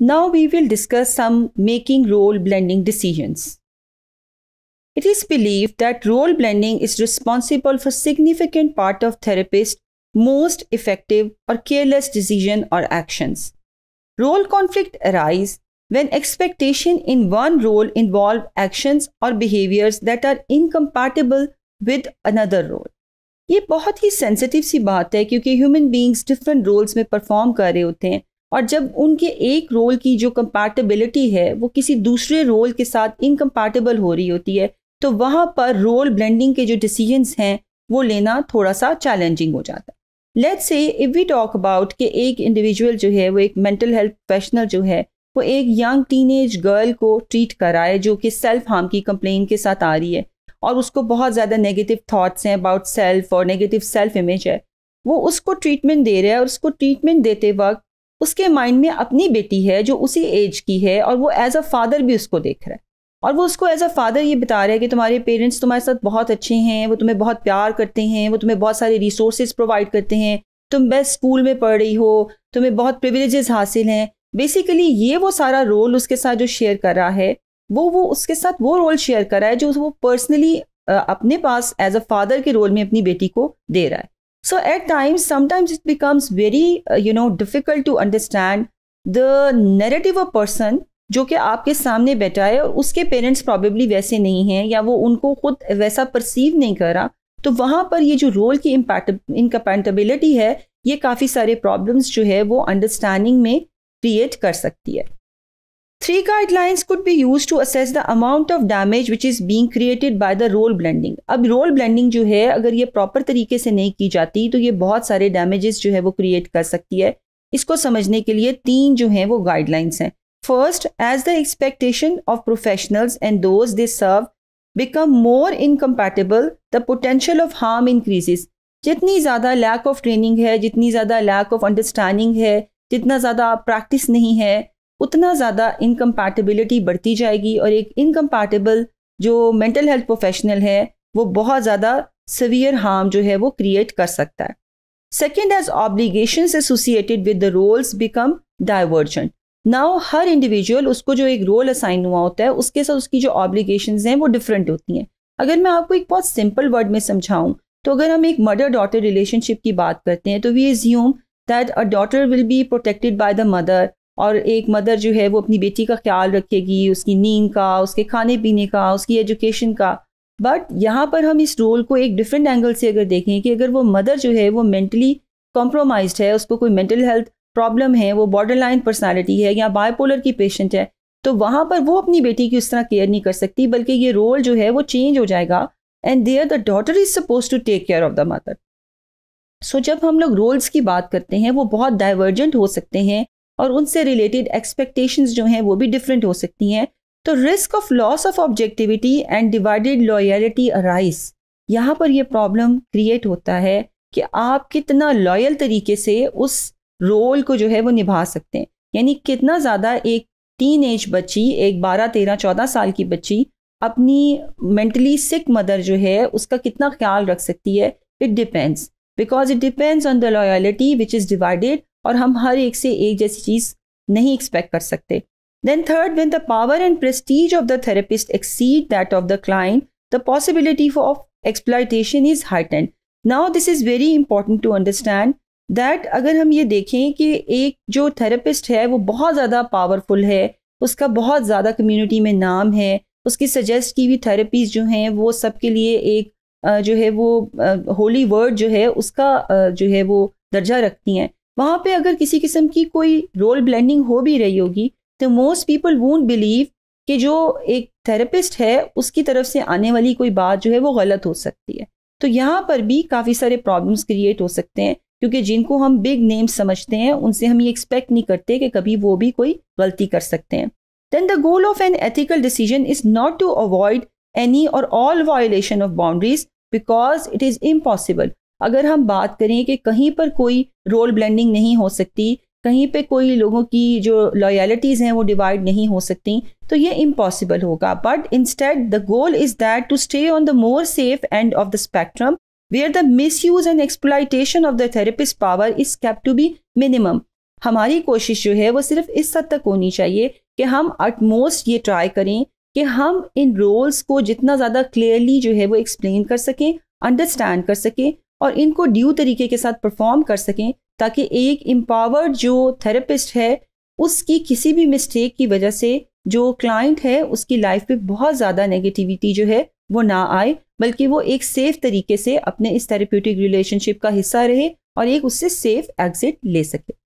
Now we will discuss some making role blending decisions. It is believed that role blending is responsible for significant part of therapist's most effective or careless decision or actions. Role conflict arise when expectation in one role involve actions or behaviors that are incompatible with another role. ये बहुत ही sensitive सी बात है क्योंकि human beings different roles में perform कर रहे होते हैं और जब उनके एक रोल की जो कंपैटिबिलिटी है वो किसी दूसरे रोल के साथ इनकम्पैटिबल हो रही होती है तो वहाँ पर रोल ब्लेंडिंग के जो डिसीजंस हैं वो लेना थोड़ा सा चैलेंजिंग हो जाता है let's say if we talk about कि एक इंडिविजुअल जो है वो एक मेंटल हेल्थ प्रोफेशनल जो है वो एक यंग टीनेज गर्ल को ट्रीट कराए जो कि सेल्फ हार्म की कंप्लेन के साथ आ रही है और उसको बहुत ज़्यादा नेगेटिव थाट्स हैं अबाउट सेल्फ और नेगेटिव सेल्फ इमेज है वो उसको ट्रीटमेंट दे रहा है और उसको ट्रीटमेंट देते वक्त उसके माइंड में अपनी बेटी है जो उसी एज की है और वो एज अ फादर भी उसको देख रहा है और वो उसको एज अ फादर ये बता रहा है कि तुम्हारे पेरेंट्स तुम्हारे साथ बहुत अच्छे हैं वो तुम्हें बहुत प्यार करते हैं वो तुम्हें बहुत सारे रिसोर्सेज प्रोवाइड करते हैं तुम बेस्ट स्कूल में पढ़ रही हो तुम्हें बहुत प्रिविलेजेस हासिल हैं बेसिकली ये वो सारा रोल उसके साथ जो शेयर कर रहा है वो वो उसके साथ वो रोल शेयर कर रहा है जो वो पर्सनली अपने पास एज अ फादर के रोल में अपनी बेटी को दे रहा है So at times, sometimes it becomes very, uh, you know, difficult to understand the narrative of person जो कि आपके सामने बैठा है और उसके पेरेंट्स प्रॉबेबली वैसे नहीं हैं या वो उनको खुद वैसा परसीव नहीं करा तो वहाँ पर ये जो रोल की इनकपैटबिलिटी है ये काफ़ी सारे प्रॉब्लम्स जो है वो अंडरस्टैंडिंग में क्रिएट कर सकती है Three guidelines could be used to assess the amount of damage which is being created by the roll blending. अब roll blending जो है अगर ये proper तरीके से नहीं की जाती तो ये बहुत सारे damages जो है वो create कर सकती है इसको समझने के लिए तीन जो हैं वो guidelines हैं First, as the expectation of professionals and those they serve become more incompatible, the potential of harm increases. जितनी ज़्यादा lack of training है जितनी ज़्यादा lack of understanding है जितना ज़्यादा प्रैक्टिस नहीं है उतना ज़्यादा इनकम्पैटिबिलिटी बढ़ती जाएगी और एक इनकम्पैटिबल जो मेंटल हेल्थ प्रोफेशनल है वो बहुत ज़्यादा सवियर हार्म जो है वो क्रिएट कर सकता है second as obligation associated with the roles become divergent now हर इंडिविजुअल उसको जो एक रोल असाइन हुआ होता है उसके साथ उसकी जो ऑब्लीगेशन हैं वो डिफरेंट होती हैं अगर मैं आपको एक बहुत सिंपल वर्ड में समझाऊं तो अगर हम एक मदर डॉटर रिलेशनशिप की बात करते हैं तो we assume that a daughter will be protected by the mother और एक मदर जो है वो अपनी बेटी का ख्याल रखेगी उसकी नींद का उसके खाने पीने का उसकी एजुकेशन का बट यहाँ पर हम इस रोल को एक डिफरेंट एंगल से अगर देखें कि अगर वो मदर जो है वो मेंटली कॉम्प्रोमाइज है उसको कोई मेंटल हेल्थ प्रॉब्लम है वो बॉर्डर लाइन पर्सनैलिटी है या बायपोलर की पेशेंट है तो वहाँ पर वो अपनी बेटी की उस तरह केयर नहीं कर सकती बल्कि ये रोल जो है वो चेंज हो जाएगा and there the daughter is supposed to take care of the mother so जब हम लोग रोल्स की बात करते हैं वो बहुत डाइवर्जेंट हो सकते हैं और उनसे रिलेटेड एक्सपेक्टेशंस जो हैं वो भी डिफरेंट हो सकती हैं तो risk of loss of objectivity and divided loyalty arise यहाँ पर यह प्रॉब्लम क्रिएट होता है कि आप कितना लॉयल तरीके से उस रोल को जो है वो निभा सकते हैं यानी कितना ज़्यादा एक टीन एज बच्ची एक बारह तेरह चौदह साल की बच्ची अपनी मेंटली सिक मदर जो है उसका कितना ख्याल रख सकती है it depends because it depends on the loyalty which is divided और हम हर एक से एक जैसी चीज़ नहीं एक्सपेक्ट कर सकते then third when the power and prestige of the therapist exceed that of the client the possibility of exploitation is heightened now this is very important to understand that अगर हम ये देखें कि एक जो थेरेपिस्ट है वो बहुत ज़्यादा पावरफुल है उसका बहुत ज़्यादा कम्युनिटी में नाम है उसकी सजेस्ट की हुई थेरेपीज जो हैं वो सबके लिए एक जो है वो होली वर्ड जो है उसका जो है वो दर्जा रखती हैं वहाँ पे अगर किसी किस्म की कोई रोल ब्लेंडिंग हो भी रही होगी तो मोस्ट पीपल वोंट बिलीव कि जो एक थेरेपिस्ट है उसकी तरफ से आने वाली कोई बात जो है वो गलत हो सकती है तो यहाँ पर भी काफ़ी सारे प्रॉब्लम्स क्रिएट हो सकते हैं क्योंकि जिनको हम बिग नेम्स समझते हैं उनसे हम ये एक्सपेक्ट नहीं करते कि कभी वो भी कोई गलती कर सकते हैं then the goal of an ethical decision is not to avoid any और all violation of boundaries because it is impossible अगर हम बात करें कि कहीं पर कोई रोल ब्लेंडिंग नहीं हो सकती कहीं पे कोई लोगों की जो लॉयलिटीज़ हैं वो डिवाइड नहीं हो सकती तो ये इम्पॉसिबल होगा but instead the goal is that to stay on the more safe end of the spectrum where the misuse and exploitation of the therapist power is kept to be minimum हमारी कोशिश जो है वो सिर्फ इस हद तक होनी चाहिए कि हम अटमोस्ट ये ट्राई करें कि हम इन रोल्स को जितना ज़्यादा क्लियरली जो है वो एक्सप्लेन कर सकें अंडरस्टैंड कर सकें और इनको ड्यू तरीके के साथ परफॉर्म कर सकें ताकि एक एम्पावर्ड जो थेरेपिस्ट है उसकी किसी भी मिस्टेक की वजह से जो क्लाइंट है उसकी लाइफ पे बहुत ज़्यादा नेगेटिविटी जो है वो ना आए बल्कि वो एक सेफ तरीके से अपने इस थेरेप्यूटिक रिलेशनशिप का हिस्सा रहे और एक उससे सेफ एग्जिट ले सके